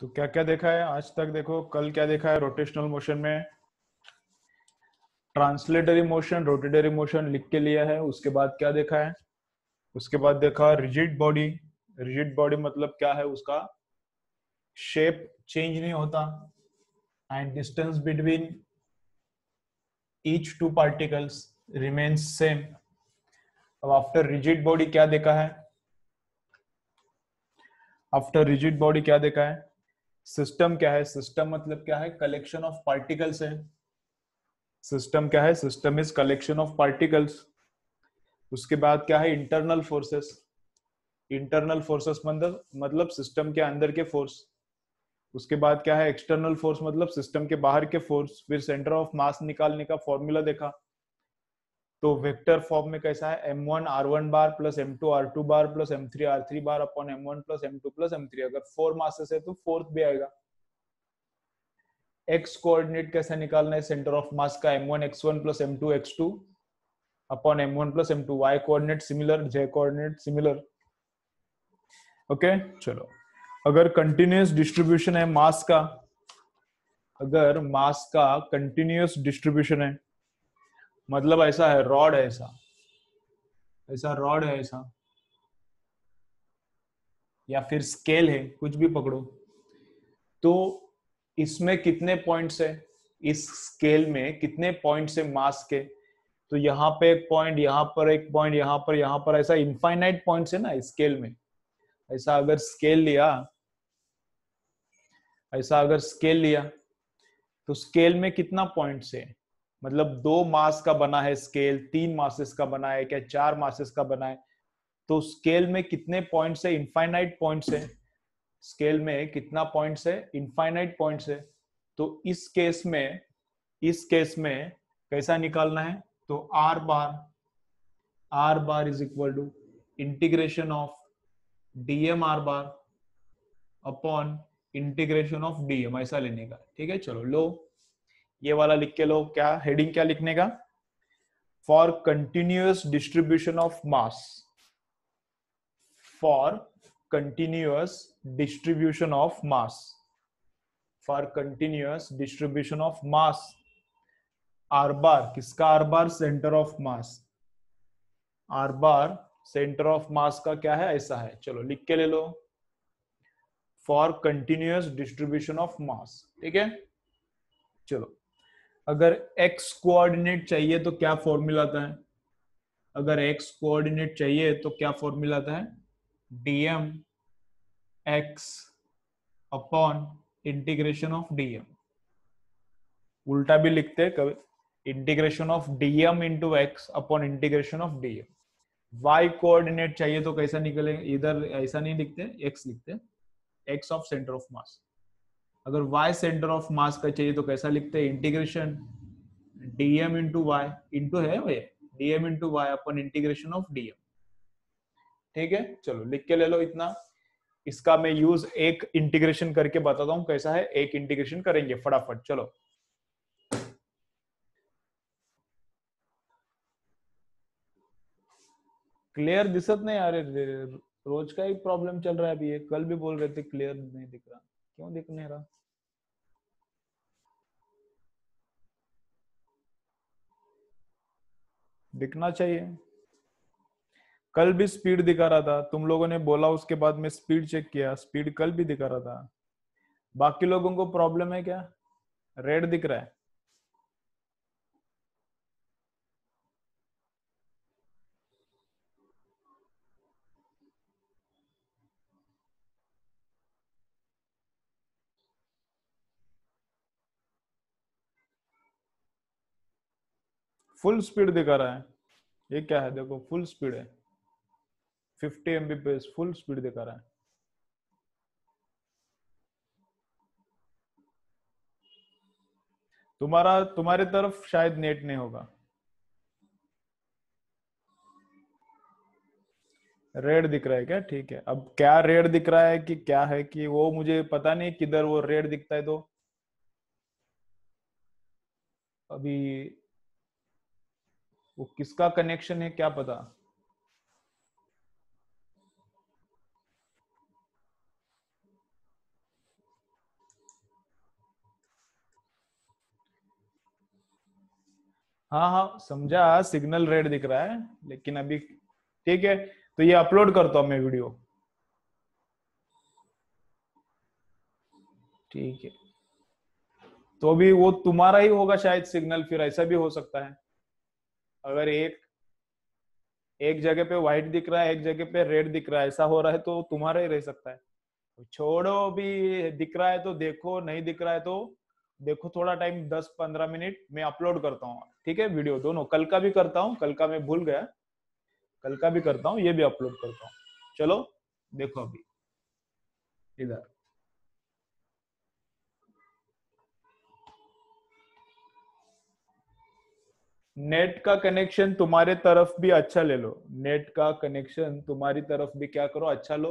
तो क्या क्या देखा है आज तक देखो कल क्या देखा है रोटेशनल मोशन में ट्रांसलेटरी मोशन रोटेटरी मोशन लिख के लिया है उसके बाद क्या देखा है उसके बाद देखा रिजिड बॉडी रिजिड बॉडी मतलब क्या है उसका शेप चेंज नहीं होता and distance between each two particles remains same अब आफ्टर रिजिड बॉडी क्या देखा है आफ्टर रिजिड बॉडी क्या देखा है सिस्टम क्या है सिस्टम मतलब क्या है कलेक्शन ऑफ पार्टिकल्स है सिस्टम क्या है system is collection of particles उसके बाद क्या है इंटरनल फोर्सेस इंटरनल फोर्सेस मतलब मतलब सिस्टम के अंदर के फोर्स उसके बाद क्या है एक्सटर्नल फोर्स मतलब सिस्टम के बाहर के फोर्स फिर सेंटर ऑफ मास निकालने का फॉर्मूला देखा तो वेक्टर फॉर्म में कैसा है M one R one bar plus M two R two bar plus M three R three bar upon M one plus M two plus M three अगर four masses है तो fourth भी आएगा x coordinate कैसे निकालना है center of mass का M one X one plus M two X two upon M one plus M two Y coordinate similar J coordinate similar okay चलो अगर कंटिन्यूस डिस्ट्रीब्यूशन है मास का अगर मास का कंटिन्यूस डिस्ट्रीब्यूशन है मतलब ऐसा है रॉड है ऐसा ऐसा रॉड है ऐसा या फिर स्केल है कुछ भी पकड़ो तो इसमें कितने पॉइंट्स है इस स्केल में कितने पॉइंट्स है मास के तो यहाँ पे एक पॉइंट यहाँ पर एक पॉइंट यहाँ पर यहाँ पर ऐसा इनफाइनाइट पॉइंट्स है ना स्केल में ऐसा अगर स्केल लिया ऐसा अगर स्केल लिया तो स्केल में कितना पॉइंट्स है मतलब दो मास का बना है स्केल तीन मासेस का बना है क्या चार मासेस का बना है तो स्केल में कितने पॉइंट्स है इनफाइनाइट पॉइंट्स है स्केल में कितना पॉइंट्स है इनफाइनाइट पॉइंट्स है तो इस केस में इस केस में कैसा निकालना है तो R bar R bar is equal to integration of DM R bar upon integration of DM ऐसा लेने का ठीक है चलो लो ये वाला लिख के लो क्या हेडिंग क्या लिखने का for continuous distribution of mass for continuous distribution of mass for continuous distribution of mass R bar किसका R bar centre of mass R bar centre of mass का क्या है ऐसा है चलो लिख के ले लो for continuous distribution of mass ठीक है चलो अगर एक्स कोऑर्डिनेट चाहिए तो क्या फॉर्मूला आता है अगर x कोऑर्डिनेट चाहिए तो क्या फॉर्मूला आता है dm x upon integration of dm उल्टा भी लिखते हैं कभी integration of DM into X upon integration of DM Y coordinate चाहिए तो कैसा निकलेगा इधर ऐसा नहीं लिखते एक्स लिखते x of center of mass अगर y सेंटर ऑफ मास का चाहिए तो कैसा लिखते हैं integration dm into y into है भैया dm इंटू वाई अपन इंटीग्रेशन ऑफ dm ठीक है चलो लिख के ले लो इतना इसका मैं यूज एक इंटीग्रेशन करके बताता हूँ कैसा है एक इंटीग्रेशन करेंगे फटाफट चलो क्लियर दिसत नहीं आ रहे रोज का ही प्रॉब्लम चल रहा है अभी ये कल भी बोल रहे थे क्लियर नहीं दिख रहा क्यों दिख नहीं रहा दिखना चाहिए कल भी स्पीड दिखा रहा था तुम लोगों ने बोला उसके बाद में स्पीड चेक किया स्पीड कल भी दिखा रहा था बाकी लोगों को प्रॉब्लम है क्या रेड दिख रहा है फुल स्पीड दिखा रहा है ये क्या है देखो फुल स्पीड है 50 एमबीपीएस फुल स्पीड दिखा रहा है तुम्हारा तुम्हारे तरफ शायद नेट नहीं होगा रेड दिख रहा है क्या ठीक है अब क्या रेड दिख रहा है कि क्या है कि वो मुझे पता नहीं किधर वो रेड दिखता है तो अभी वो किसका कनेक्शन है क्या पता हाँ हाँ समझा सिग्नल रेड दिख रहा है लेकिन अभी ठीक है तो ये अपलोड करता हूं मैं वीडियो ठीक है तो अभी वो तुम्हारा ही होगा शायद सिग्नल फिर ऐसा भी हो सकता है अगर एक एक जगह पे व्हाइट दिख रहा है एक जगह पे रेड दिख रहा है ऐसा हो रहा है तो तुम्हारा ही रह सकता है छोड़ो भी दिख रहा है तो देखो नहीं दिख रहा है तो देखो थोड़ा टाइम दस पंद्रह मिनट में अपलोड करता हूँ ठीक है वीडियो दोनों कल का भी करता हूँ कल का मैं भूल गया कल का भी करता हूँ ये भी अपलोड करता हूँ चलो देखो अभी इधर नेट का कनेक्शन तुम्हारे तरफ भी अच्छा ले लो नेट का कनेक्शन तुम्हारी तरफ भी क्या करो अच्छा लो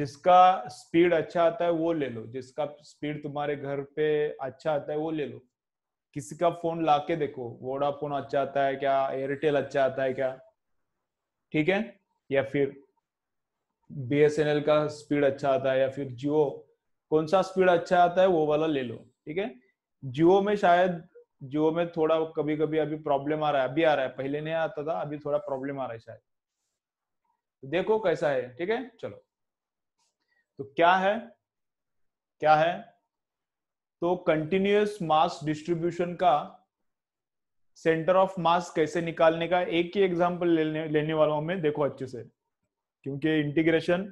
जिसका स्पीड अच्छा आता है वो ले लो जिसका स्पीड तुम्हारे घर पे अच्छा आता है वो ले लो किसी का फोन लाके देखो वोडाफोन अच्छा आता है क्या एयरटेल अच्छा आता है क्या ठीक है या फिर बी का स्पीड अच्छा आता है या फिर जियो कौन सा स्पीड अच्छा आता है वो वाला ले लो ठीक है जियो में शायद जियो में थोड़ा कभी कभी अभी प्रॉब्लम आ रहा है अभी आ रहा है पहले नहीं आता था अभी थोड़ा प्रॉब्लम आ रहा है शायद तो देखो कैसा है ठीक है चलो तो क्या है क्या है तो कंटिन्यूस मास डिस्ट्रीब्यूशन का सेंटर ऑफ मास कैसे निकालने का एक ही एग्जांपल लेने लेने वाला हूं मैं देखो अच्छे से क्योंकि इंटीग्रेशन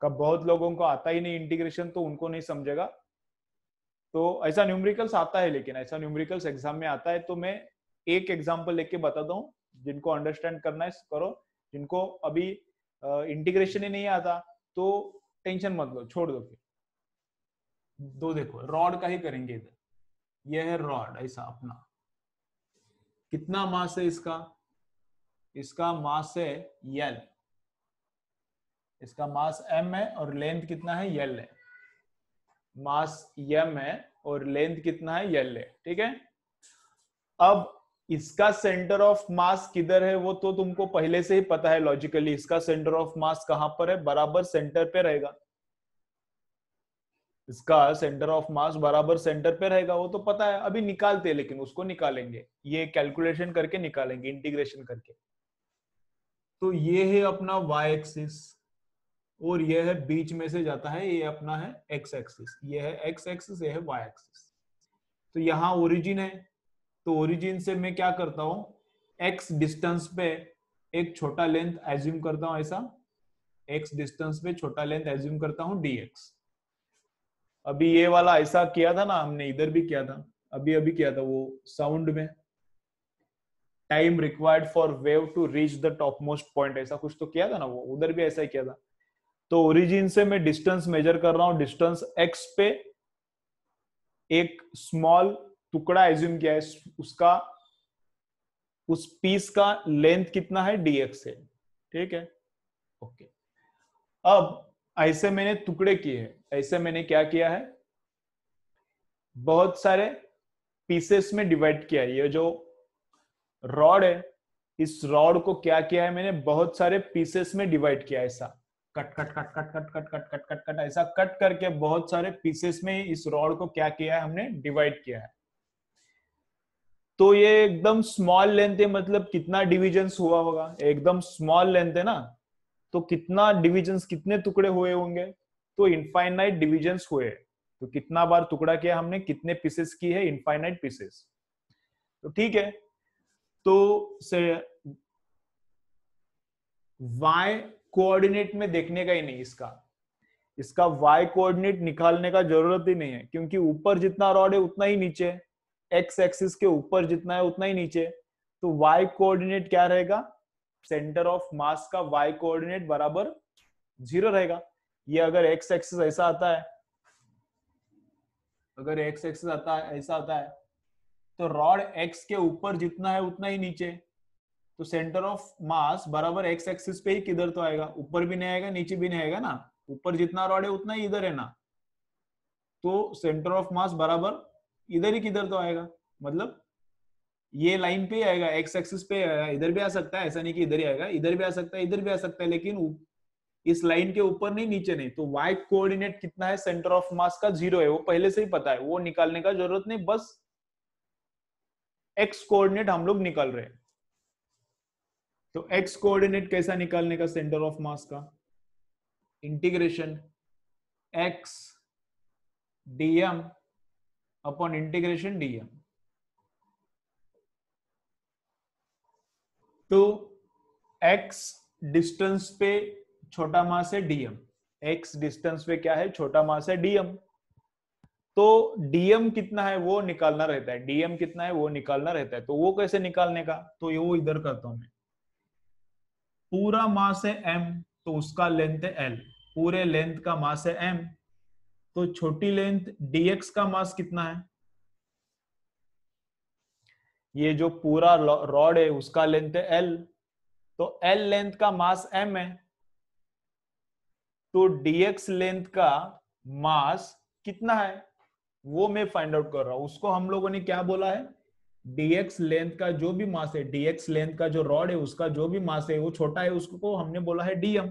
का बहुत लोगों को आता ही नहीं इंटीग्रेशन तो उनको नहीं समझेगा तो ऐसा न्यूमरिकल्स आता है लेकिन ऐसा न्यूमरिकल्स एग्जाम में आता है तो मैं एक एग्जाम्पल लेके बता दू जिनको अंडरस्टैंड करना है करो जिनको अभी इंटीग्रेशन ही नहीं आता तो टेंशन मत लो छोड़ दो फिर दो देखो रॉड का ही करेंगे इधर यह है रॉड ऐसा अपना कितना मास है इसका इसका मास है यल इसका मास एम है और लेंथ कितना है यल है मास यम है और लेंथ कितना है यल है ठीक है अब इसका सेंटर ऑफ मास किधर है वो तो तुमको पहले से ही पता है लॉजिकली इसका सेंटर ऑफ मास कहां पर है बराबर सेंटर पे रहेगा इसका सेंटर ऑफ मास बराबर सेंटर पे रहेगा वो तो पता है अभी निकालते हैं लेकिन उसको निकालेंगे ये कैलकुलेशन करके निकालेंगे इंटीग्रेशन करके तो ये है अपना वाई एक्सिस और यह है बीच में से जाता है ये अपना है एक्स एक्सिस ये है एक्स एक्सिस ये है वाई एक्सिस तो यहाँ ओरिजिन है तो ओरिजिन से मैं क्या करता हूं एक्स डिस्टेंस पे एक छोटा लेंथ एज्यूम करता हूं ऐसा एक्स डिस्टेंस पे छोटा लेंथ एज्यूम करता हूं डीएक्स अभी ये वाला ऐसा किया था ना हमने इधर भी किया था अभी अभी किया था वो साउंड में time required for wave to reach the top most point ऐसा कुछ तो किया था ना वो उधर भी ऐसा ही किया था तो ओरिजिन से मैं डिस्टेंस मेजर कर रहा हूं डिस्टेंस एक्स पे एक स्मॉल टुकड़ा एज्यूम किया है उसका उस पीस का लेंथ कितना है डीएक्स है ठीक है ओके अब ऐसे मैंने टुकड़े किए हैं ऐसे मैंने क्या किया है बहुत सारे पीसेस में डिवाइड किया है ये जो रॉड है इस रॉड को क्या किया है मैंने बहुत सारे पीसेस में डिवाइड किया है ऐसा cut cut cut cut cut cut cut cut cut cut ऐसा कट करके बहुत सारे पीसेस में इस रॉड को क्या किया है हमने डिवाइड किया है तो ये एकदम स्मॉल लेंथ है मतलब कितना डिविजन हुआ होगा एकदम स्मॉल लेंथ है ना तो कितना डिविजन कितने टुकड़े हुए होंगे तो इनफाइनाइट डिविजन हुए तो कितना बार टुकड़ा किया हमने कितने पीसेस की है इनफाइनाइट पीसेस तो ठीक है तो से y कोऑर्डिनेट में देखने का ही नहीं इसका इसका वाई कोऑर्डिनेट निकालने का जरूरत ही नहीं है क्योंकि ऊपर जितना रॉड है उतना ही नीचे एक्स एक्सिस के ऊपर जितना है उतना ही नीचे तो वाई कोऑर्डिनेट क्या रहेगा सेंटर ऑफ मास का वाई कोऑर्डिनेट बराबर जीरो रहेगा ये अगर एक्स एक्सिस ऐसा आता है अगर एक्स एक्सिस आता है ऐसा आता है तो रॉड एक्स के ऊपर जितना है उतना ही नीचे तो सेंटर ऑफ मास बराबर एक्स एक्सिस पे ही किधर तो आएगा ऊपर भी नहीं आएगा नीचे भी नहीं आएगा ना ऊपर जितना रॉड है उतना ही इधर है ना तो सेंटर ऑफ मास बराबर इधर ही किधर तो आएगा मतलब ये लाइन पे आएगा एक्स एक्सिस पे इधर भी आ सकता है ऐसा नहीं कि इधर ही आएगा इधर भी आ सकता है इधर भी आ सकता है लेकिन इस लाइन के ऊपर नहीं नीचे नहीं तो वाई कोऑर्डिनेट कितना है सेंटर ऑफ मास का जीरो है वो पहले से ही पता है वो निकालने का जरूरत नहीं बस एक्स कोऑर्डिनेट हम लोग निकाल रहे हैं तो एक्स कोऑर्डिनेट कैसा निकालने का सेंटर ऑफ मास का integration x dm upon integration dm तो एक्स डिस्टेंस पे छोटा मास है डीएम एक्स डिस्टेंस पे क्या है छोटा मास है डीएम तो डीएम कितना है वो निकालना रहता है डीएम कितना है वो निकालना रहता है तो वो कैसे निकालने का तो ये वो इधर करता हूं मैं पूरा मास है m तो उसका लेंथ है l पूरे लेंथ का मास है m तो छोटी लेंथ dx का मास कितना है ये जो पूरा रॉड है उसका लेंथ है l तो l लेंथ का मास m है तो dx लेंथ का मास कितना है वो मैं फाइंड आउट कर रहा हूं उसको हम लोगों ने क्या बोला है dx लेंथ का जो भी मास है dx लेंथ का जो रॉड है उसका जो भी मास है वो छोटा है उसको हमने बोला है dm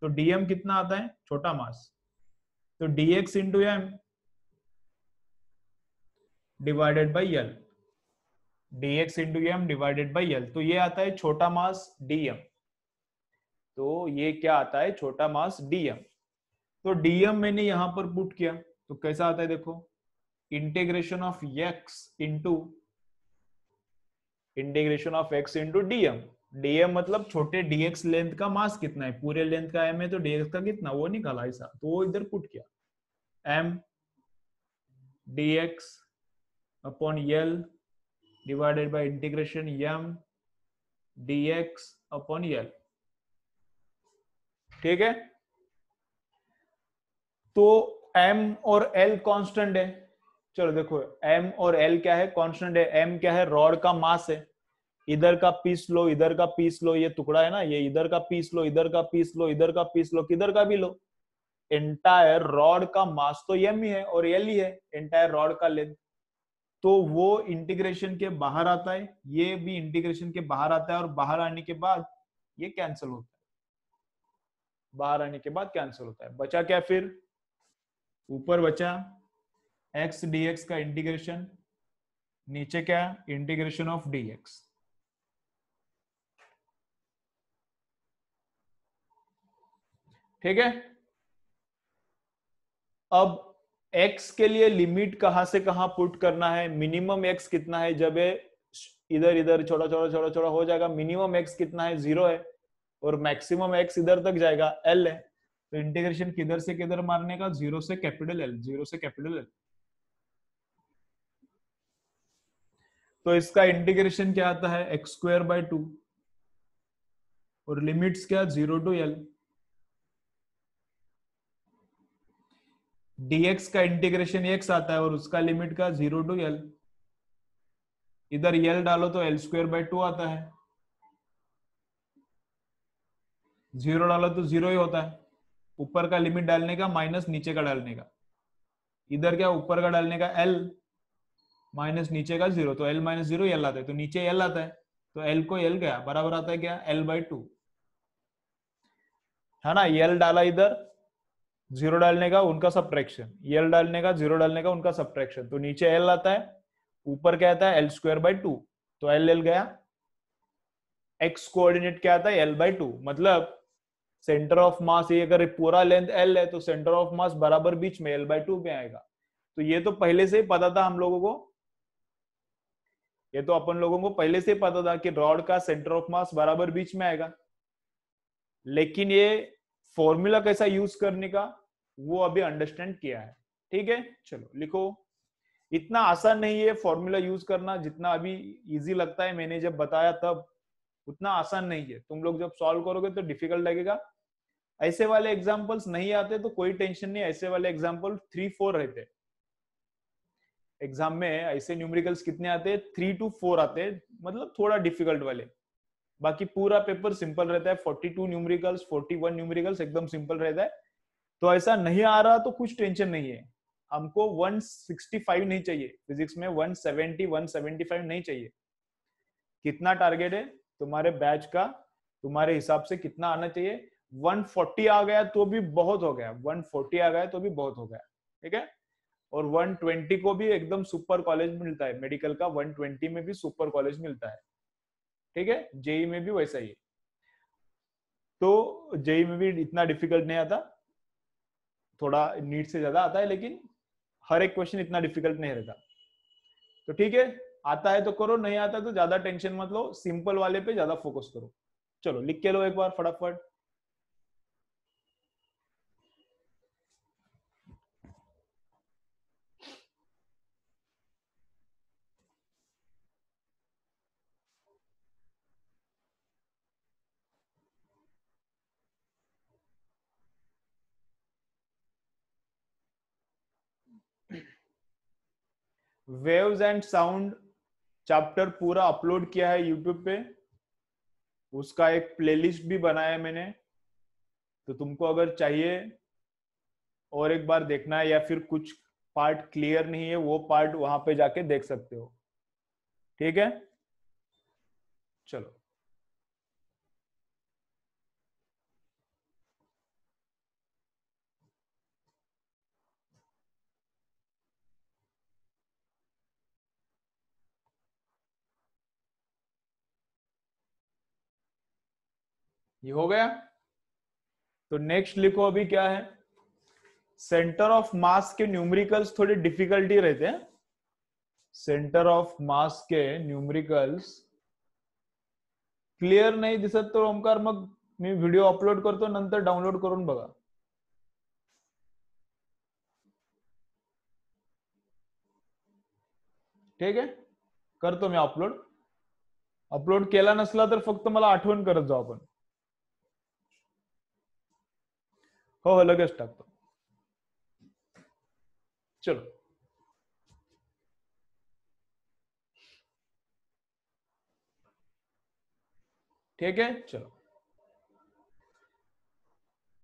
तो dm कितना आता है छोटा मास तो dx into m divided by l dx into m divided by l तो ये आता है छोटा मास dm तो ये क्या आता है छोटा मास dm तो dm मैंने यहां पर पुट किया तो कैसा आता है देखो integration of x into integration of x into dm dm मतलब छोटे डीएक्स लेंथ का मास कितना है पूरे लेंथ का एम है तो डीएक्स का कितना वो निकाला ऐसा तो वो इधर पुट किया m dx upon l divided by integration m dx upon l ठीक है तो एम और एल कांस्टेंट है चलो देखो एम और एल क्या है कॉन्स्टेंट है एम क्या है रॉड का मास है इधर का पीस लो इधर का पीस लो ये टुकड़ा है ना ये इधर का पीस लो इधर का पीस लो इधर का पीस लो किधर का भी लो एंटायर रॉड का मास तो एम ही है और एल ही है एंटायर रॉड का लेंथ तो वो इंटीग्रेशन के बाहर आता है ये भी इंटीग्रेशन के बाहर आता है और बाहर आने के बाद ये कैंसिल होता है बाहर आने के बाद कैंसिल होता है बचा क्या फिर ऊपर बचा एक्स डी एक्स का इंटीग्रेशन नीचे क्या इंटीग्रेशन ऑफ डी एक्स ठीक है अब x के लिए लिमिट कहां से कहां पुट करना है मिनिमम x कितना है जब इधर इधर छोटा छोटा छोटा छोटा हो जाएगा मिनिमम x कितना है जीरो है और मैक्सिमम x इधर तक जाएगा l है तो इंटीग्रेशन किधर से किधर मारने का जीरो से कैपिटल एल जीरो से कैपिटल एल तो इसका इंटीग्रेशन क्या आता है एक्स स्क्वायर बाय टू और लिमिट्स क्या जीरो टू एल डीएक्स का इंटीग्रेशन एक्स आता है और उसका लिमिट का जीरो टू एल इधर एल डालो तो एल स्क्वायर बाय टू आता है जीरो डालो तो जीरो ही होता है ऊपर का लिमिट डालने का माइनस नीचे का डालने का इधर क्या ऊपर का डालने का एल माइनस नीचे का जीरो तो एल माइनस जीरो एल आता है तो नीचे एल आता है तो एल को एल गया बराबर आता है क्या एल बाई टू है ना एल डाला इधर जीरो डालने का उनका सब्ट्रैक्शन एल डालने का जीरो डालने का उनका सब्ट्रैक्शन तो नीचे एल आता है ऊपर क्या आता है एल स्क्वायर बाई टू तो एल एल गया एक्स कोऑर्डिनेट क्या आता है एल बाई टू मतलब सेंटर ऑफ मास ये अगर पूरा लेंथ एल है तो सेंटर ऑफ मास बराबर बीच में एल बाई टू पे आएगा तो ये तो पहले से ही पता था हम लोगों को ये तो अपन लोगों को पहले से पता था कि रॉड का सेंटर ऑफ मास बराबर बीच में आएगा लेकिन ये फॉर्मूला कैसा यूज करने का वो अभी अंडरस्टैंड किया है ठीक है चलो लिखो इतना आसान नहीं है फॉर्मूला यूज करना जितना अभी इजी लगता है मैंने जब बताया तब उतना आसान नहीं है तुम लोग जब सॉल्व करोगे तो डिफिकल्ट लगेगा ऐसे वाले एग्जाम्पल्स नहीं आते तो कोई टेंशन नहीं ऐसे वाले एग्जाम्पल थ्री फोर रहते एग्जाम में ऐसे न्यूमेरिकल्स कितने आते हैं थ्री टू फोर आते हैं मतलब थोड़ा डिफिकल्ट वाले बाकी पूरा पेपर सिंपल रहता है forty two numericals forty one numericals एकदम सिंपल रहता है तो ऐसा नहीं आ रहा तो कुछ टेंशन नहीं है हमको 165 नहीं चाहिए फिजिक्स में 170 175 नहीं चाहिए कितना टारगेट है तुम्हारे बैच का तुम्हारे हिसाब से कितना आना चाहिए 140 आ गया तो भी बहुत हो गया 140 आ गया तो भी बहुत हो गया ठीक है और 120 को भी एकदम सुपर कॉलेज मिलता है मेडिकल का 120 में भी सुपर कॉलेज मिलता है ठीक है जेई में भी वैसा ही तो जेई में भी इतना डिफिकल्ट नहीं आता थोड़ा नीट से ज्यादा आता है लेकिन हर एक क्वेश्चन इतना डिफिकल्ट नहीं रहता तो ठीक है आता है तो करो नहीं आता तो ज्यादा टेंशन मत लो सिंपल वाले पे ज्यादा फोकस करो चलो लिख के लो एक बार फटाफट वेव्स एंड साउंड चैप्टर पूरा अपलोड किया है यूट्यूब पे उसका एक प्लेलिस्ट भी बनाया मैंने तो तुमको अगर चाहिए और एक बार देखना है या फिर कुछ पार्ट क्लियर नहीं है वो पार्ट वहां पे जाके देख सकते हो ठीक है चलो ये हो गया तो नेक्स्ट लिखो अभी क्या है सेंटर ऑफ मास के न्यूमरिकल्स थोड़ी डिफिकल्टी रहते हैं सेंटर ऑफ मास के न्यूमरिकल्स क्लियर नहीं दिस तो ओमकार मग मैं वीडियो अपलोड करते नंतर डाउनलोड कर ठीक है करते मैं अपलोड अपलोड केला नसला तर फक्त मला आठवन कर હો चलो ठीक है चलो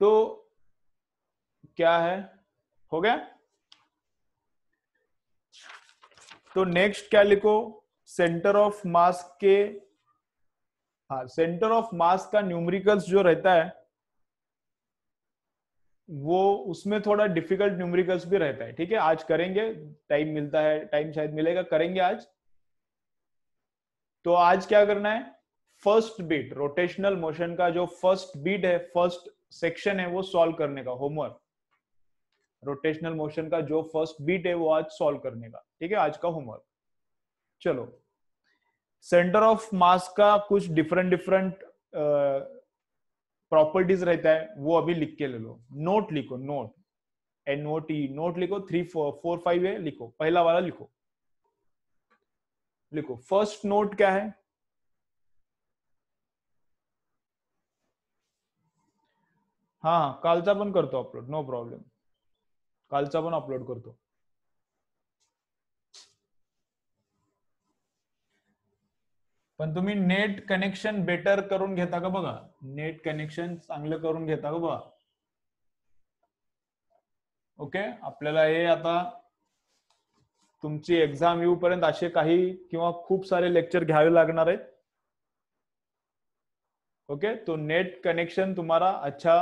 तो क्या है हो गया तो नेक्स्ट क्या लिखो सेंटर ऑफ मास के हाँ सेंटर ऑफ मास का न्यूमरिकल्स जो रहता है वो उसमें थोड़ा डिफिकल्ट न्यूमरिकल्स भी रहता है ठीक है आज करेंगे टाइम मिलता है टाइम शायद मिलेगा करेंगे आज तो आज क्या करना है फर्स्ट बीट रोटेशनल मोशन का जो फर्स्ट बीट है फर्स्ट सेक्शन है वो सॉल्व करने का होमवर्क रोटेशनल मोशन का जो फर्स्ट बीट है वो आज सॉल्व करने का ठीक है आज का होमवर्क चलो सेंटर ऑफ मास का कुछ डिफरेंट डिफरेंट प्रॉपर्टीज रहता है वो अभी लिख के ले लो नोट लिखो note n o t note लिखो थ्री फोर फाइव है लिखो पहला वाला लिखो लिखो फर्स्ट नोट क्या है हाँ हाँ कालचा करतो अपलोड नो प्रॉब्लम कालचा पण अपलोड करतो तुम्ही नेट कनेक्शन बेटर करून घेता का बघा नेट कनेक्शन चांगलं करून घेता का बघा ओके आपल्याला हे आता तुमची एक्झाम येऊपर्यंत असे काही किंवा खूप सारे लेक्चर घ्यावे लागणार आहेत ओके तो नेट कनेक्शन तुम्हारा अच्छा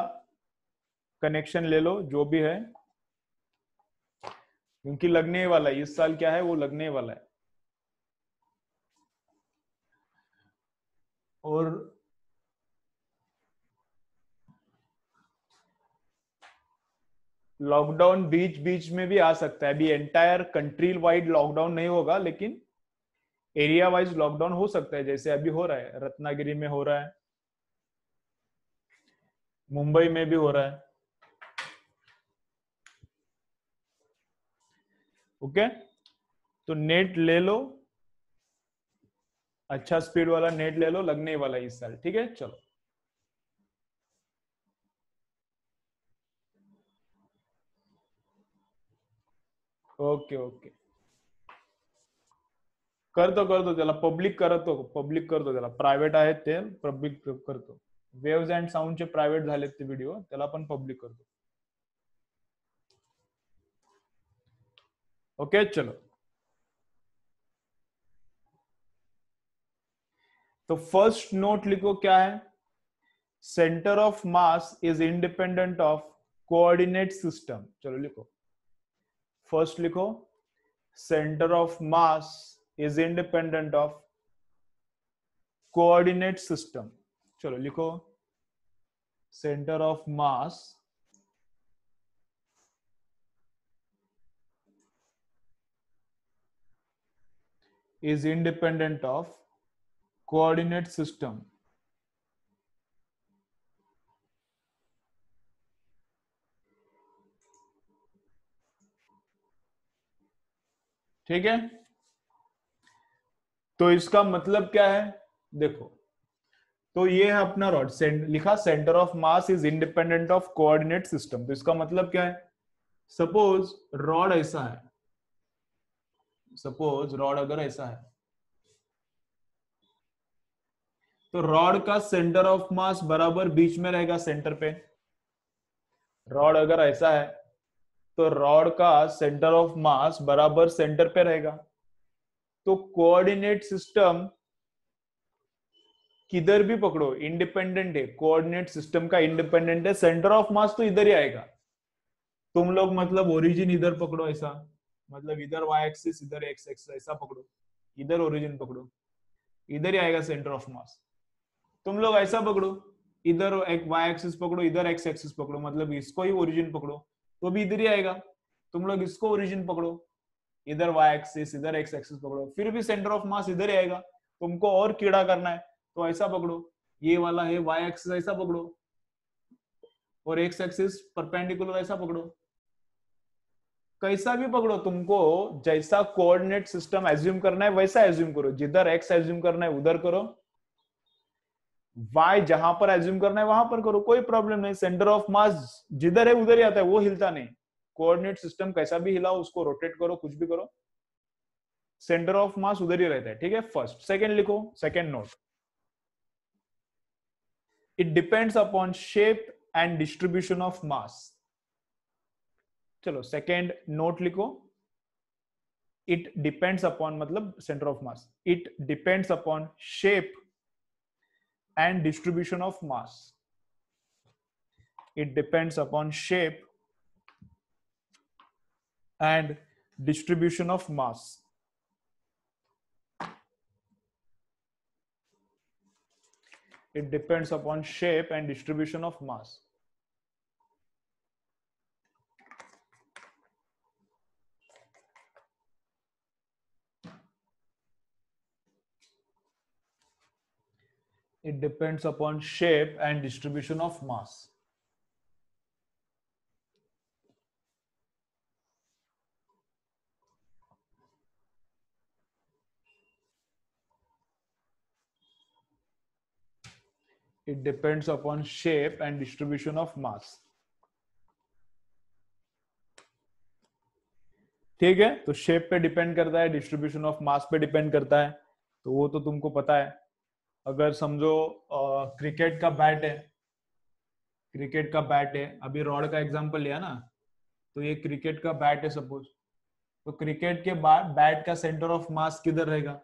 कनेक्शन ले लो जो भी है क्योंकि लगने वाला है इस साल क्या है वो लगने वाला है और लॉकडाउन बीच बीच में भी आ सकता है अभी एंटायर कंट्री वाइड लॉकडाउन नहीं होगा लेकिन एरिया वाइज लॉकडाउन हो सकता है जैसे अभी हो रहा है रत्नागिरी में हो रहा है मुंबई में भी हो रहा है ओके okay? तो नेट ले लो अच्छा स्पीड वाला नेट ले लो लगने वाला इस साल ठीक है चलो ओके ओके करतो करतो त्याला पब्लिक करतो पब्लिक करतो त्याला प्रायव्हेट आहेत ते पब्लिक करतो वेव्ज अँड साऊंडचे प्रायव्हेट झालेत ते व्हिडिओ त्याला पण पब्लिक करतो ओके चलो तो फर्स्ट नोट लिखो क्या है center of mass is independent of coordinate system चलो लिखो फर्स्ट लिखो center of mass is independent of coordinate system चलो लिखो center of mass is independent of coordinate system ठीक है तो इसका मतलब क्या है देखो तो ये है अपना रॉड लिखा center of mass is independent of coordinate system तो इसका मतलब क्या है सपोज रॉड ऐसा है सपोज रॉड अगर ऐसा है तो रॉड का सेंटर ऑफ मास बराबर बीच में रहेगा सेंटर पे रॉड अगर ऐसा है तो रॉड का सेंटर ऑफ मास बराबर सेंटर पे रहेगा तो कोऑर्डिनेट सिस्टम किधर भी पकड़ो इंडिपेंडेंट है कोऑर्डिनेट सिस्टम का इंडिपेंडेंट है सेंटर ऑफ मास तो इधर ही आएगा तुम लोग मतलब ओरिजिन इधर पकड़ो ऐसा मतलब इधर वाई एक्सिस इधर एक्स एक्स ऐसा पकड़ो इधर ओरिजिन पकड़ो इधर ही आएगा सेंटर ऑफ मास तुम लोग ऐसा पकड़ो इधर एक वाई एक्सिस पकड़ो इधर एक्स एक्सिस पकड़ो मतलब इसको ही ओरिजिन पकड़ो तो भी इधर ही आएगा तुम लोग इसको ओरिजिन पकड़ो इधर वाई एक्सिस इधर एक्स एक्सिस पकड़ो फिर भी सेंटर ऑफ मास इधर ही आएगा तुमको और कीड़ा करना है तो ऐसा पकड़ो ये वाला है वाई एक्सिस ऐसा पकड़ो और एक्स एक्सिस परपेंडिकुलर ऐसा पकड़ो कैसा भी पकड़ो तुमको जैसा कोऑर्डिनेट सिस्टम एज्यूम करना है वैसा एज्यूम करो जिधर एक्स एज्यूम करना है उधर करो वाई जहां पर एज्यूम करना है वहां पर करो कोई प्रॉब्लम नहीं सेंटर ऑफ मास जिधर है उधर ही आता है वो हिलता नहीं कोऑर्डिनेट सिस्टम कैसा भी हिलाओ उसको रोटेट करो कुछ भी करो सेंटर ऑफ मास उधर ही रहता है ठीक है फर्स्ट सेकेंड लिखो second note it depends upon shape and distribution of mass चलो सेकेंड नोट लिखो इट डिपेंड्स अपॉन मतलब center of mass it depends upon shape and distribution of mass. It depends upon shape and distribution of mass. It depends upon shape and distribution of mass. it depends upon shape and distribution of mass. It depends upon shape and distribution of mass. ठीक है तो shape पे depend करता है distribution of मास पे depend करता है तो वो तो तुमको पता है अगर समझो क्रिकेट का बैट है क्रिकेट का बैट है अभी रॉड का एग्जांपल लिया ना तो ये क्रिकेट का बैट है सपोज तो क्रिकेट के बाद बैट का सेंटर ऑफ मास किधर रहेगा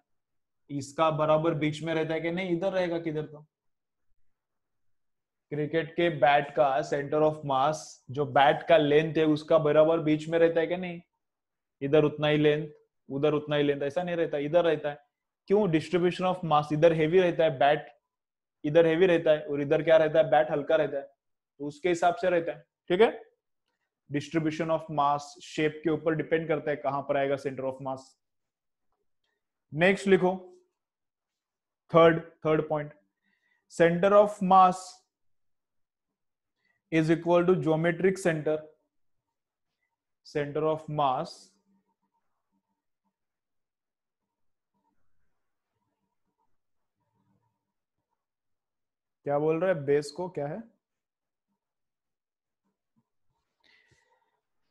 इसका बराबर बीच में रहता है कि नहीं इधर रहेगा किधर तो क्रिकेट के बैट का सेंटर ऑफ मास जो बैट का लेंथ है उसका बराबर बीच में रहता है कि नहीं इधर उतना ही लेंथ उधर उतना ही लेंथ ऐसा नहीं रहता इधर रहता है क्यों डिस्ट्रीब्यूशन ऑफ मास इधर हेवी रहता है बैट इधर हेवी रहता है और इधर क्या रहता है बैट हल्का रहता है तो उसके हिसाब से रहता है ठीक है डिस्ट्रीब्यूशन ऑफ मास शेप के ऊपर डिपेंड करता है कहां पर आएगा सेंटर ऑफ मास नेक्स्ट लिखो third third point center of mass is equal to geometric center center of mass क्या बोल रहे हैं बेस को क्या है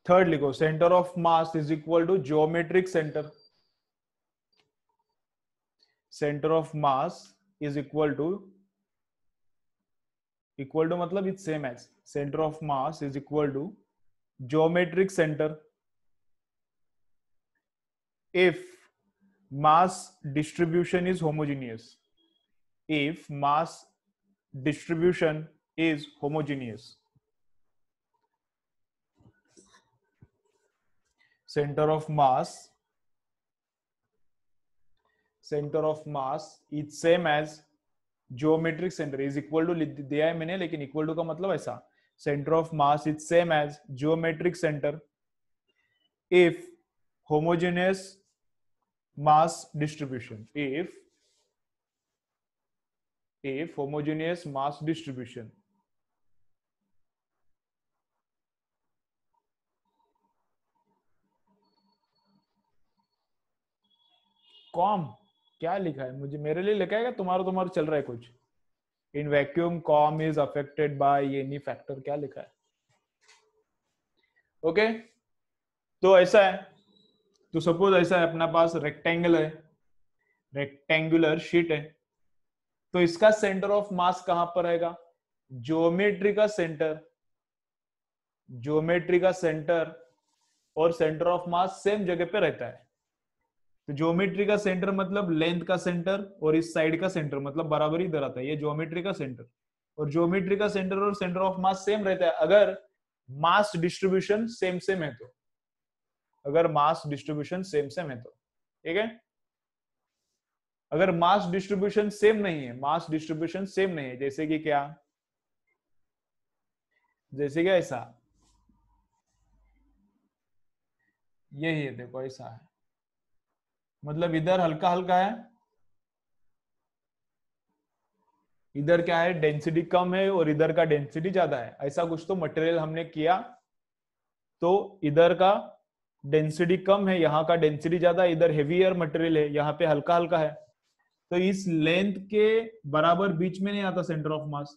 थर्ड लिखो center of mass is equal to geometric center center of mass is equal to equal to मतलब it's same as center of mass is equal to geometric center if mass distribution is homogeneous if mass distribution is homogeneous. Center of mass center of mass is same as geometric center is equal to दिया है मैंने लेकिन equal to ka matlab aisa center of mass is same as geometric center if homogeneous mass distribution if if homogeneous mass distribution COM क्या लिखा है मुझे मेरे लिए लिखा है तुम्हारा तुम्हारा चल रहा है कुछ in vacuum COM is affected by any factor क्या लिखा है ओके तो ऐसा है तो सपोज ऐसा है अपना पास रेक्टेंगल है रेक्टेंगुलर शीट है तो इसका सेंटर ऑफ मास कहां पर आएगा ज्योमेट्री का सेंटर ज्योमेट्री का सेंटर और सेंटर ऑफ मास सेम जगह पे रहता है तो ज्योमेट्री का सेंटर मतलब लेंथ का सेंटर और इस साइड का सेंटर मतलब बराबर इधर आता है ये ज्योमेट्री का सेंटर और ज्योमेट्री का सेंटर और सेंटर ऑफ मास सेम रहता है अगर मास डिस्ट्रीब्यूशन सेम सेम है तो अगर मास डिस्ट्रीब्यूशन सेम सेम है तो ठीक है अगर मास डिस्ट्रीब्यूशन सेम नहीं है मास डिस्ट्रीब्यूशन सेम नहीं है जैसे कि क्या जैसे कि ऐसा यही है देखो ऐसा है मतलब इधर हल्का हल्का है इधर क्या है डेंसिटी कम है और इधर का डेंसिटी ज्यादा है ऐसा कुछ तो मटेरियल हमने किया तो इधर का डेंसिटी कम है यहाँ का डेंसिटी ज्यादा इधर हेवियर मटेरियल है यहाँ पे हल्का हल्का है तो इस लेंथ के बराबर बीच में नहीं आता सेंटर ऑफ मास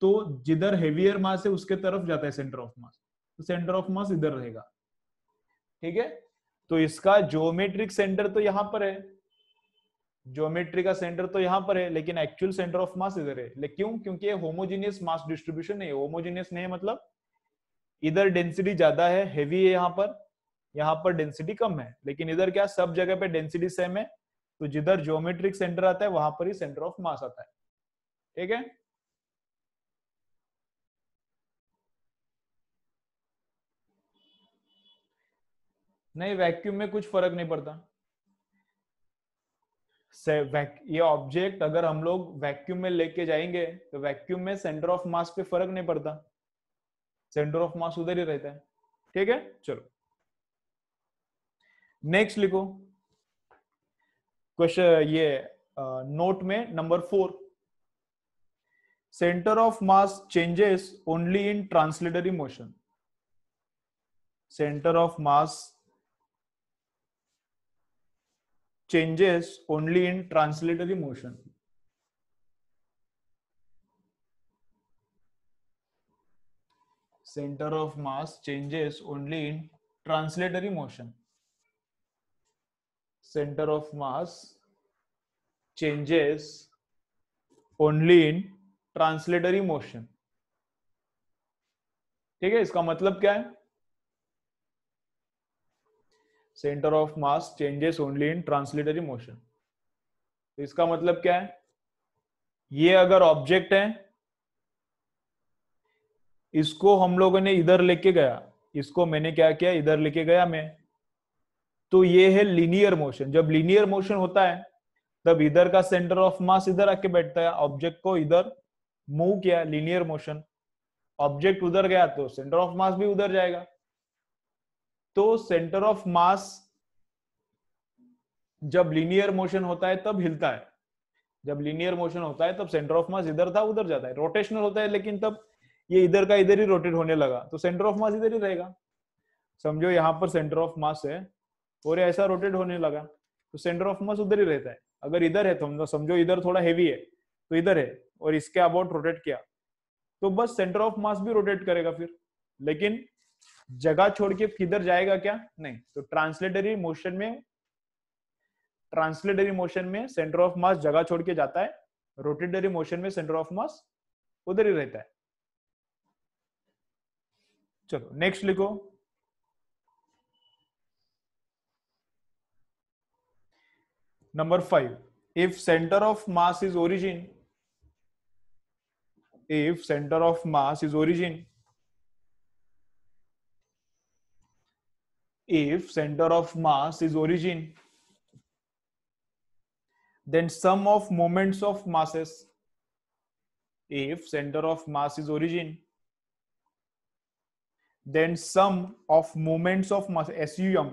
तो जिधर हेवियर मास है उसके तरफ जाता है सेंटर ऑफ मास तो सेंटर ऑफ मास इधर रहेगा ठीक है तो इसका ज्योमेट्रिक सेंटर तो यहां पर है ज्योमेट्री का सेंटर तो यहां पर है लेकिन एक्चुअल सेंटर ऑफ मास इधर है लेकिन क्यों क्योंकि होमोजीनियस मास डिस्ट्रीब्यूशन नहीं है होमोजीनियस नहीं है मतलब इधर डेंसिटी ज्यादा है हेवी है यहां पर यहां पर डेंसिटी कम है लेकिन इधर क्या सब जगह पे डेंसिटी सेम है तो जिधर ज्योमेट्रिक सेंटर आता है वहां पर ही सेंटर ऑफ मास आता है ठीक है नहीं वैक्यूम में कुछ फर्क नहीं पड़ता ये ऑब्जेक्ट अगर हम लोग वैक्यूम में लेके जाएंगे तो वैक्यूम में सेंटर ऑफ मास पे फर्क नहीं पड़ता सेंटर ऑफ मास उधर ही रहता है ठीक है चलो नेक्स्ट लिखो क्वेश्चन ये नोट uh, में नंबर four center of mass changes only in translatory motion center of mass changes only in translatory motion center of mass changes only in translatory motion center of mass changes only in translatory motion ठीक है इसका मतलब क्या है center of mass changes only in translatory motion तो इसका मतलब क्या है ये अगर ऑब्जेक्ट है इसको हम लोगों ने इधर लेके गया इसको मैंने क्या किया इधर लेके गया मैं तो ये है लीनियर मोशन जब लीनियर मोशन होता है तब इधर का सेंटर ऑफ मास इधर आके बैठता है ऑब्जेक्ट को इधर मूव किया लीनियर मोशन ऑब्जेक्ट उधर गया तो सेंटर ऑफ मास भी उधर जाएगा तो सेंटर ऑफ मास जब लीनियर मोशन होता है तब हिलता है जब लीनियर मोशन होता है तब सेंटर ऑफ मास इधर था उधर जाता है रोटेशनल होता है लेकिन तब ये इधर का इधर ही रोटेट होने लगा तो सेंटर ऑफ मास इधर ही रहेगा समझो यहां पर सेंटर ऑफ मास है और ऐसा रोटेट होने लगा तो सेंटर ऑफ मास उधर ही रहता है अगर इधर है तो समझो इधर थोड़ा हेवी है तो इधर है और इसके अबाउट रोटेट किया तो बस सेंटर ऑफ मास भी रोटेट करेगा फिर लेकिन जगह छोड़ के किधर जाएगा क्या नहीं तो ट्रांसलेटरी मोशन में ट्रांसलेटरी मोशन में सेंटर ऑफ मास जगह छोड़ के जाता है रोटेटरी मोशन में सेंटर ऑफ मास उधर ही रहता है चलो नेक्स्ट लिखो number 5 if center of mass is origin if center of mass is origin if center of mass is origin then sum of moments of masses if center of mass is origin then sum of moments of mass sum sum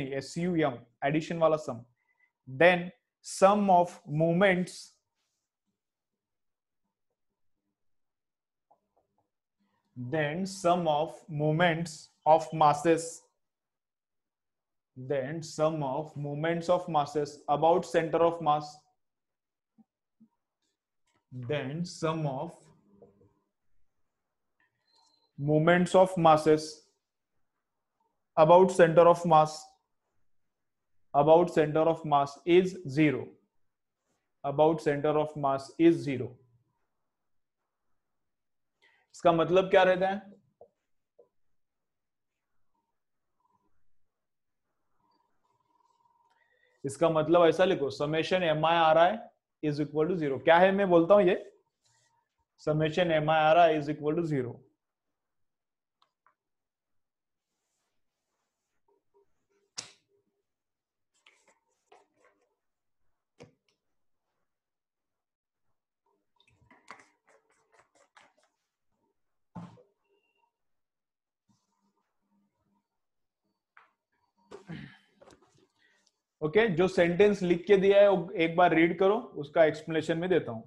nahi sum addition wala sum then sum of moments then sum of moments of masses then sum of moments of masses about center of mass then sum of moments of masses about center of mass about center of mass is zero about center of mass is zero इसका मतलब क्या रहता है इसका मतलब ऐसा लिखो summation m i r i is equal to zero क्या है मैं बोलता हूं ये summation m i r i is equal to zero okay okay? जो सेंटेंस लिख के दिया है वो एक बार रीड करो उसका एक्सप्लेनेशन में देता हूं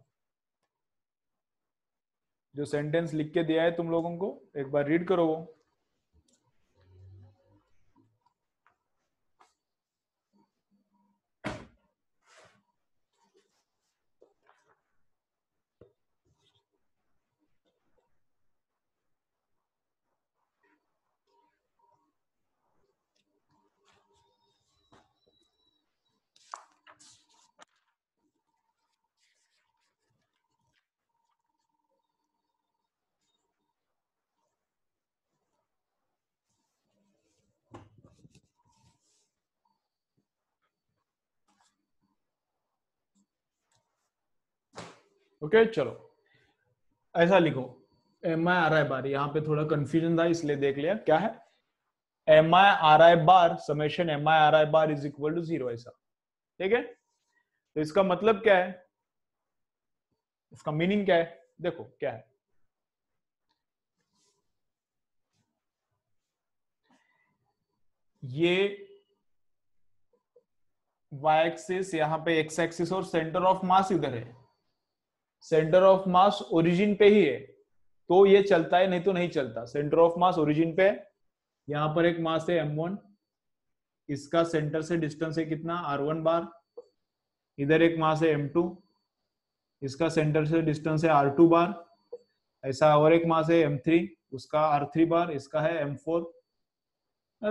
जो सेंटेंस लिख के दिया है तुम लोगों को एक बार रीड करो वो ओके okay, चलो ऐसा लिखो एम आई आर आई बार यहाँ पे थोड़ा कंफ्यूजन था इसलिए देख लिया क्या है m i r i bar summation m i r i bar is equal to zero ऐसा ठीक है तो इसका मतलब क्या है इसका मीनिंग क्या है देखो क्या है ये वाई एक्सिस यहां पे एक्स एक्सिस और सेंटर ऑफ मास इधर है सेंटर ऑफ मास ओरिजिन पे ही है तो ये चलता है नहीं तो नहीं चलता सेंटर ऑफ मास ओरिजिन पे है यहां पर एक मास है m1 इसका सेंटर से डिस्टेंस है कितना r1 बार इधर एक मास है m2 इसका सेंटर से डिस्टेंस है r2 बार ऐसा और एक मास है m3 उसका r3 बार इसका है m4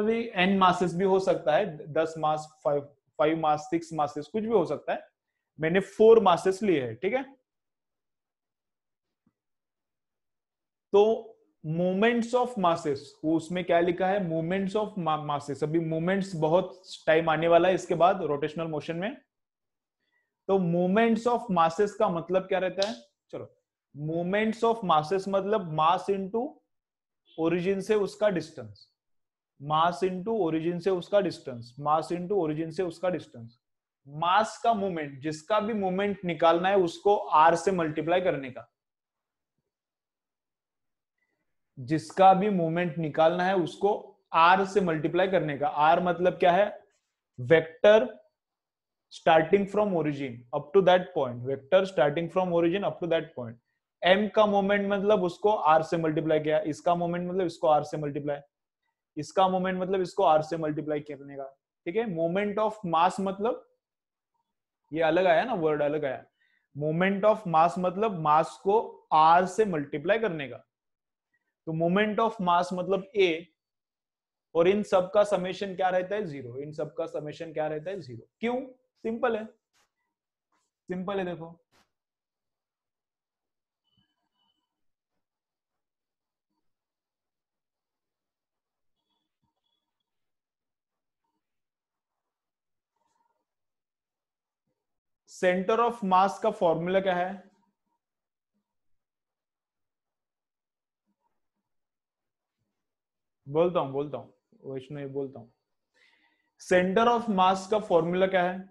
अभी n मासेस भी हो सकता है दस mass five five mass six masses कुछ भी हो सकता है मैंने फोर मासेस लिए है ठीक है तो मोमेंट्स ऑफ मासेस वो उसमें क्या लिखा है मोमेंट्स ऑफ मासेस अभी मोमेंट्स बहुत टाइम आने वाला है इसके बाद रोटेशनल मोशन में तो मोमेंट्स ऑफ मासेस का मतलब क्या रहता है चलो मोमेंट्स ऑफ मासेस मतलब मास इनटू ओरिजिन से उसका डिस्टेंस मास इनटू ओरिजिन से उसका डिस्टेंस मास इनटू ओरिजिन से उसका डिस्टेंस मास का मोमेंट जिसका भी मोमेंट निकालना है उसको आर से मल्टीप्लाई करने का जिसका भी मोमेंट निकालना है उसको आर से मल्टीप्लाई करने का आर मतलब क्या है vector starting from origin up to that point vector starting from origin up to that point m का मोमेंट मतलब उसको आर से मल्टीप्लाई किया इसका मोमेंट मतलब इसको आर से मल्टीप्लाई इसका मोमेंट मतलब इसको आर से मल्टीप्लाई करने का ठीक है मोमेंट ऑफ मास मतलब ये अलग आया ना वर्ड अलग आया मोमेंट ऑफ मास मतलब मास को आर से मल्टीप्लाई करने का तो मोमेंट ऑफ मास मतलब ए और इन सब का समेशन क्या रहता है जीरो इन सब का समेशन क्या रहता है जीरो क्यों सिंपल है सिंपल है देखो सेंटर ऑफ मास का फॉर्मूला क्या है बोलता हूँ बोलता हूँ वैष्णो ये बोलता हूँ सेंटर ऑफ मास का फॉर्मूला क्या है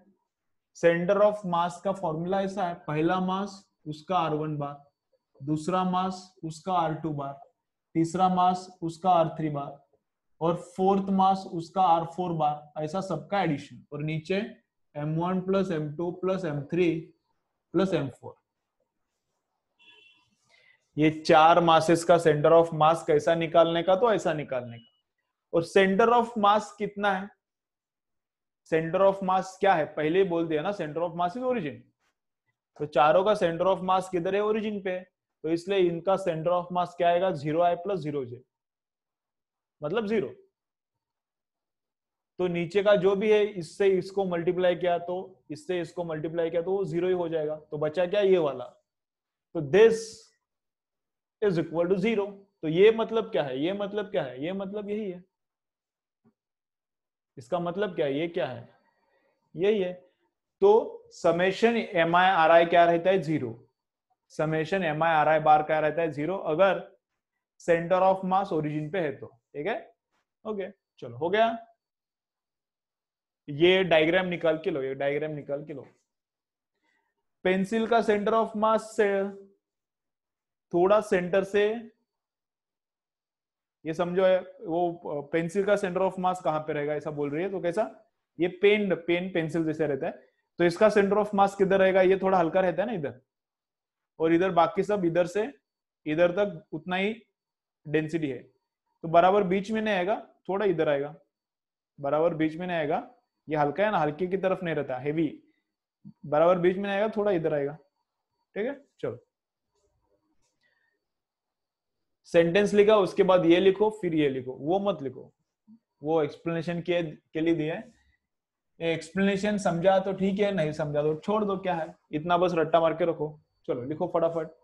सेंटर ऑफ मास का फॉर्मूला ऐसा है पहला मास उसका आर वन बार दूसरा मास उसका आर टू बार तीसरा मास उसका आर थ्री बार और फोर्थ मास उसका आर फोर बार ऐसा सबका एडिशन और नीचे m one plus M two plus M three plus m four ये चार मासेस का सेंटर ऑफ मास कैसा निकालने का तो ऐसा निकालने का और सेंटर ऑफ मास कितना है सेंटर ऑफ मास क्या है पहले ही बोल दिया ना center of mass is origin तो चारों का सेंटर ऑफ मास किधर है ओरिजिन पे तो इसलिए इनका सेंटर ऑफ मास क्या आएगा zero i plus zero j मतलब जीरो तो नीचे का जो भी है इससे इसको मल्टीप्लाई किया तो इससे इसको मल्टीप्लाई किया तो वो जीरो ही हो जाएगा तो बचा क्या ये वाला तो this is equal to zero तो ये मतलब क्या है ये मतलब क्या है ये मतलब यही है इसका मतलब क्या है ये क्या है यही है तो summation m i r i क्या रहता है zero summation m i r i bar क्या रहता है जीरो अगर सेंटर ऑफ मास ओरिजिन पे है तो ठीक है ओके चलो हो गया ये डायग्राम निकाल के लो ये डायग्राम निकाल के लो पेंसिल का सेंटर ऑफ मास थोड़ा सेंटर से ये समझो है वो पेंसिल का सेंटर ऑफ मास कहां पे रहेगा ऐसा बोल रही है तो कैसा ये पेन पेन पेंसिल जैसे रहता है तो इसका सेंटर ऑफ मास किधर रहेगा ये थोड़ा हल्का रहता है ना इधर और इधर बाकी सब इधर से इधर तक उतना ही डेंसिटी है तो बराबर बीच में नहीं आएगा थोड़ा इधर आएगा बराबर बीच में नहीं आएगा ये हल्का है ना हल्के की तरफ नहीं रहता हैवी बराबर बीच में नहीं आएगा थोड़ा इधर आएगा ठीक है चलो सेंटेंस लिखा उसके बाद ये लिखो फिर ये लिखो वो मत लिखो वो एक्सप्लेनेशन के के लिए दिया है एक्सप्लेनेशन समझा तो ठीक है नहीं समझा तो छोड़ दो क्या है इतना बस रट्टा मार के रखो चलो लिखो फटाफट